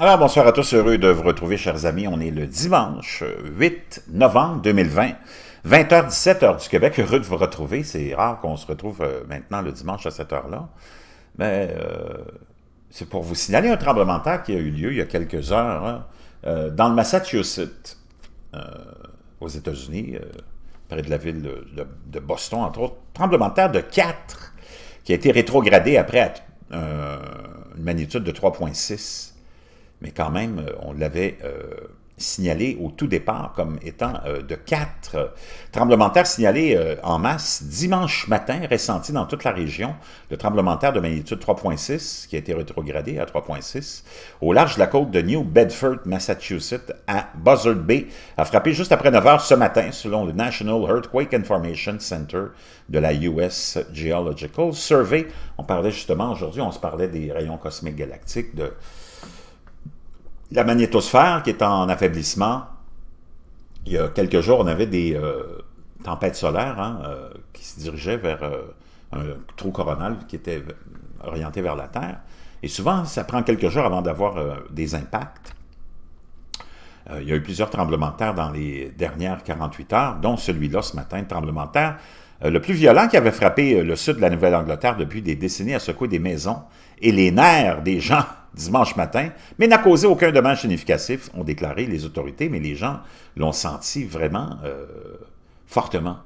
Alors, bonsoir à tous, heureux de vous retrouver, chers amis. On est le dimanche 8 novembre 2020, 20h, 17h du Québec. Heureux de vous retrouver. C'est rare qu'on se retrouve euh, maintenant le dimanche à cette heure-là. Mais euh, c'est pour vous signaler un tremblement de terre qui a eu lieu il y a quelques heures hein, euh, dans le Massachusetts, aux États-Unis, près de la ville de, Boston, entre autres. Tremblement de terre de 4 qui a été rétrogradé après une magnitude de 3,6 mais quand même, euh, on l'avait euh, signalé au tout départ comme étant euh, de quatre tremblements de terre signalés en masse dimanche matin, ressentis dans toute la région. Le tremblement de terre de magnitude 3.6 qui a été rétrogradé à 3.6 au large de la côte de New Bedford, Massachusetts, à Buzzard Bay, a frappé juste après 9 h ce matin, selon le National Earthquake Information Center de la US Geological Survey. On parlait justement aujourd'hui, on se parlait des rayons cosmiques galactiques, de la magnétosphère qui est en affaiblissement, il y a quelques jours, on avait des euh, tempêtes solaires hein, euh, qui se dirigeaient vers euh, un trou coronal qui était orienté vers la Terre. Et souvent, ça prend quelques jours avant d'avoir des impacts. il y a eu plusieurs tremblements de terre dans les dernières 48 heures, dont celui-là ce matin, tremblement de terre le plus violent qui avait frappé le sud de la Nouvelle-Angleterre depuis des décennies a secoué des maisons et les nerfs des gens dimanche matin, mais n'a causé aucun dommage significatif, ont déclaré les autorités, mais les gens l'ont senti vraiment euh, fortement.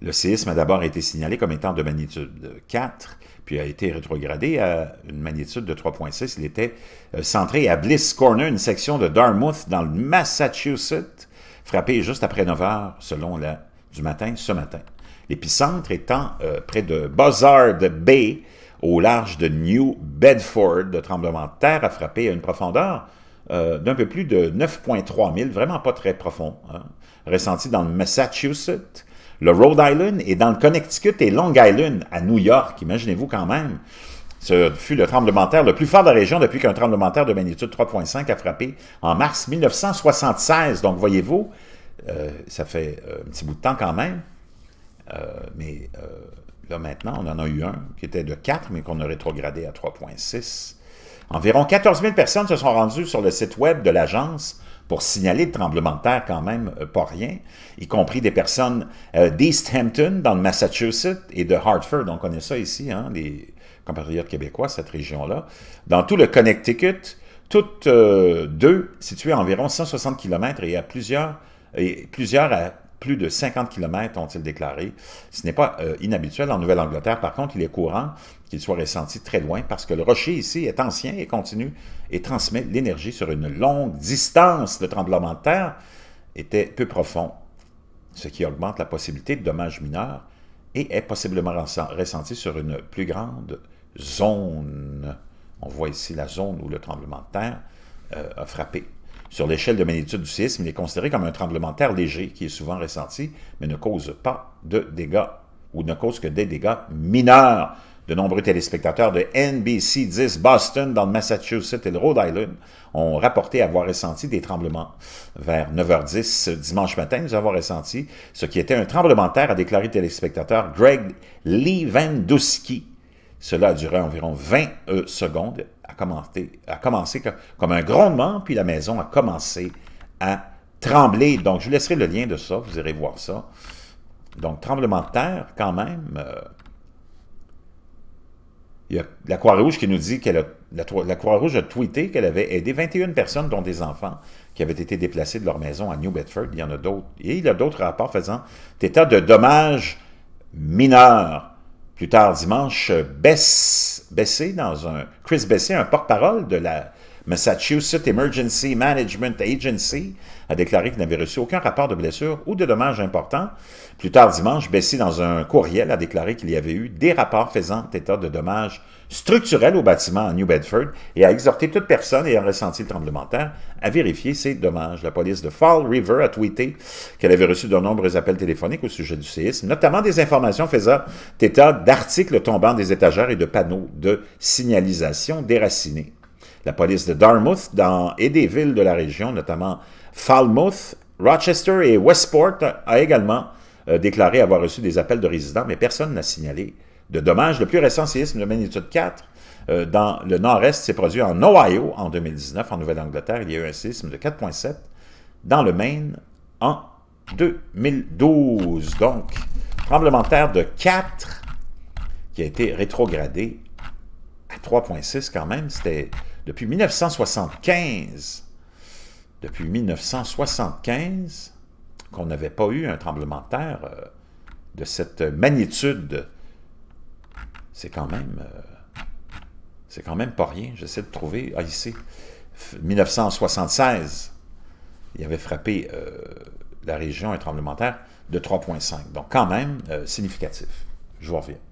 Le séisme a d'abord été signalé comme étant de magnitude 4, puis a été rétrogradé à une magnitude de 3.6. Il était euh, centré à Bliss Corner, une section de Dartmouth dans le Massachusetts, frappé juste après 9 heures, selon la du matin ce matin. L'épicentre étant euh, près de Buzzard Bay, au large de New Bedford. Le tremblement de terre a frappé à une profondeur euh, d'un peu plus de 9,3 000, vraiment pas très profond, hein, ressenti dans le Massachusetts, le Rhode Island et dans le Connecticut et Long Island à New York. Imaginez-vous quand même. Ce fut le tremblement de terre le plus fort de la région depuis qu'un tremblement de terre de magnitude 3.5 a frappé en mars 1976. Donc, voyez-vous, euh, ça fait euh, un petit bout de temps quand même, mais maintenant, on en a eu un qui était de 4, mais qu'on a rétrogradé à 3,6. Environ 14 000 personnes se sont rendues sur le site web de l'agence pour signaler le tremblement de terre quand même, euh, pas rien, y compris des personnes euh, d'East Hampton, dans le Massachusetts, et de Hartford, on connaît ça ici, hein, les compatriotes québécois, cette région-là, dans tout le Connecticut, toutes euh, deux situées à environ 160 km et à plusieurs, et plusieurs à plus de 50 km, ont-ils déclaré. Ce n'est pas euh, inhabituel en Nouvelle-Angleterre. Par contre, il est courant qu'il soit ressenti très loin parce que le rocher ici est ancien et continue et transmet l'énergie sur une longue distance. Le tremblement de terre était peu profond, ce qui augmente la possibilité de dommages mineurs et est possiblement ressenti sur une plus grande zone. On voit ici la zone où le tremblement de terre euh, a frappé. Sur l'échelle de magnitude du séisme, il est considéré comme un tremblement de terre léger qui est souvent ressenti, mais ne cause pas de dégâts ou ne cause que des dégâts mineurs. De nombreux téléspectateurs de NBC 10 Boston dans le Massachusetts et le Rhode Island ont rapporté avoir ressenti des tremblements. Vers 9h10 dimanche matin, nous avons ressenti ce qui était un tremblement de terre, a déclaré téléspectateur Greg Lewandowski cela a duré environ 20 euh, secondes, a commencé, comme un grondement, puis la maison a commencé à trembler. Donc, je vous laisserai le lien de ça, vous irez voir ça. Donc, tremblement de terre, quand même. Euh, il y a la Croix-Rouge qui nous dit qu'elle la, Croix-Rouge a tweeté qu'elle avait aidé 21 personnes, dont des enfants, qui avaient été déplacés de leur maison à New Bedford. Il y en a d'autres. Et il y a d'autres rapports faisant état de dommages mineurs. Plus tard dimanche, euh, Bess, Bessé dans un, Chris Bessé, un porte-parole de la Massachusetts Emergency Management Agency a déclaré qu'il n'avait reçu aucun rapport de blessure ou de dommages importants. Plus tard dimanche, Bessie, dans un courriel, a déclaré qu'il y avait eu des rapports faisant état de dommages structurels au bâtiment à New Bedford et a exhorté toute personne ayant ressenti le tremblement de terre à vérifier ces dommages. La police de Fall River a tweeté qu'elle avait reçu de nombreux appels téléphoniques au sujet du séisme, notamment des informations faisant état d'articles tombant des étagères et de panneaux de signalisation déracinés. La police de Dartmouth dans, et des villes de la région, notamment Falmouth, Rochester et Westport, a également euh, déclaré avoir reçu des appels de résidents, mais personne n'a signalé de dommages. Le plus récent séisme de magnitude 4 euh, dans le nord-est s'est produit en Ohio en 2019. En Nouvelle-Angleterre, il y a eu un séisme de 4.7 dans le Maine en 2012. Donc, tremblement de terre de 4 qui a été rétrogradé à 3.6 quand même. C'était depuis 1975, depuis 1975, qu'on n'avait pas eu un tremblement de terre euh, de cette magnitude. C'est quand même... Euh, c'est quand même pas rien. J'essaie de trouver... Ah, ici. 1976, il avait frappé euh, la région un tremblement de terre de 3,5. Donc, quand même significatif. Je vous reviens.